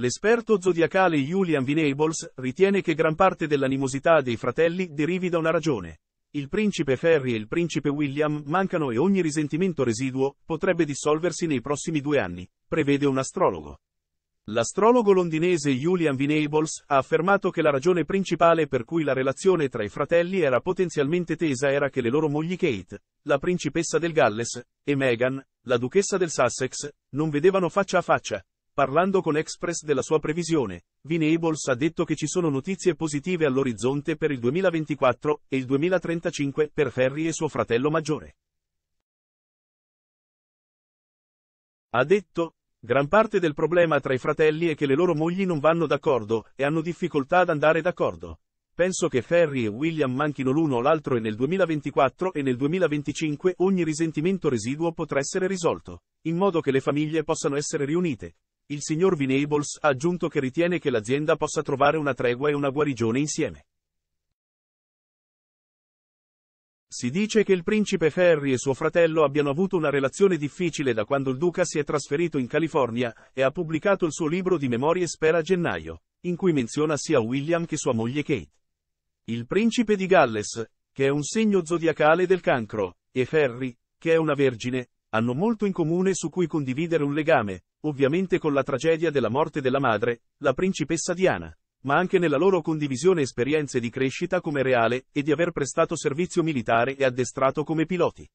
L'esperto zodiacale Julian Vinables ritiene che gran parte dell'animosità dei fratelli derivi da una ragione. Il principe Ferry e il principe William mancano e ogni risentimento residuo potrebbe dissolversi nei prossimi due anni, prevede un astrologo. L'astrologo londinese Julian Vinables ha affermato che la ragione principale per cui la relazione tra i fratelli era potenzialmente tesa era che le loro mogli Kate, la principessa del Galles, e Meghan, la duchessa del Sussex, non vedevano faccia a faccia, Parlando con Express della sua previsione, Vinables ha detto che ci sono notizie positive all'orizzonte per il 2024 e il 2035 per Ferri e suo fratello maggiore. Ha detto, gran parte del problema tra i fratelli è che le loro mogli non vanno d'accordo e hanno difficoltà ad andare d'accordo. Penso che Ferry e William manchino l'uno o l'altro e nel 2024 e nel 2025 ogni risentimento residuo potrà essere risolto, in modo che le famiglie possano essere riunite, il signor Vinables ha aggiunto che ritiene che l'azienda possa trovare una tregua e una guarigione insieme. Si dice che il principe Harry e suo fratello abbiano avuto una relazione difficile da quando il duca si è trasferito in California e ha pubblicato il suo libro di memorie Spera a gennaio, in cui menziona sia William che sua moglie Kate. Il principe di Galles, che è un segno zodiacale del cancro, e Harry, che è una vergine, hanno molto in comune su cui condividere un legame, ovviamente con la tragedia della morte della madre, la principessa Diana, ma anche nella loro condivisione esperienze di crescita come reale e di aver prestato servizio militare e addestrato come piloti.